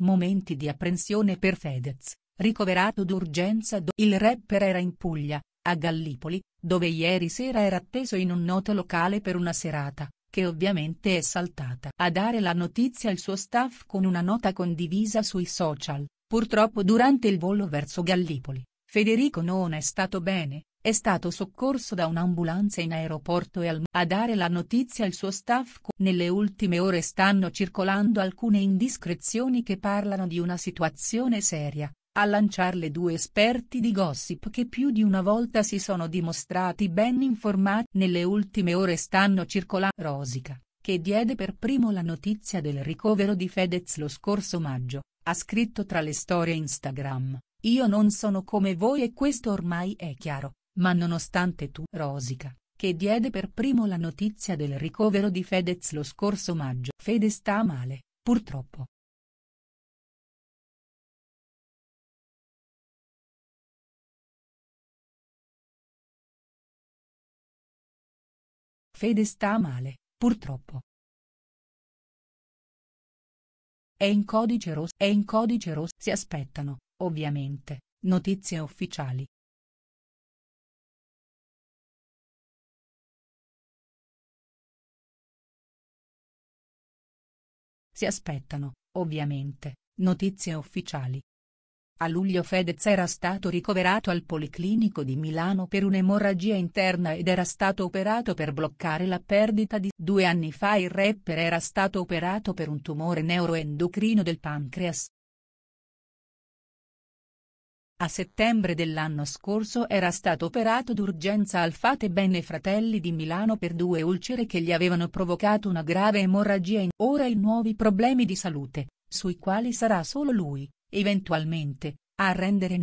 Momenti di apprensione per Fedez, ricoverato d'urgenza il rapper era in Puglia, a Gallipoli, dove ieri sera era atteso in un noto locale per una serata, che ovviamente è saltata. A dare la notizia al suo staff con una nota condivisa sui social, purtroppo durante il volo verso Gallipoli, Federico non è stato bene, è stato soccorso da un'ambulanza in aeroporto e al a dare la notizia al suo staff. Nelle ultime ore stanno circolando alcune indiscrezioni che parlano di una situazione seria, a lanciarle due esperti di gossip che più di una volta si sono dimostrati ben informati. Nelle ultime ore stanno circolando Rosica, che diede per primo la notizia del ricovero di Fedez lo scorso maggio, ha scritto tra le storie Instagram, io non sono come voi e questo ormai è chiaro, ma nonostante tu rosica, che diede per primo la notizia del ricovero di Fedez lo scorso maggio. Fede sta male, purtroppo. Fede sta male, purtroppo. È in codice rosso, è in codice rosso, si aspettano, ovviamente, notizie ufficiali, Si aspettano, ovviamente, notizie ufficiali. A luglio Fedez era stato ricoverato al Policlinico di Milano per un'emorragia interna ed era stato operato per bloccare la perdita di... Due anni fa il rapper era stato operato per un tumore neuroendocrino del pancreas, a settembre dell'anno scorso era stato operato d'urgenza al Fate Bene Fratelli di Milano per due ulcere che gli avevano provocato una grave emorragia e ora i nuovi problemi di salute, sui quali sarà solo lui, eventualmente, a rendere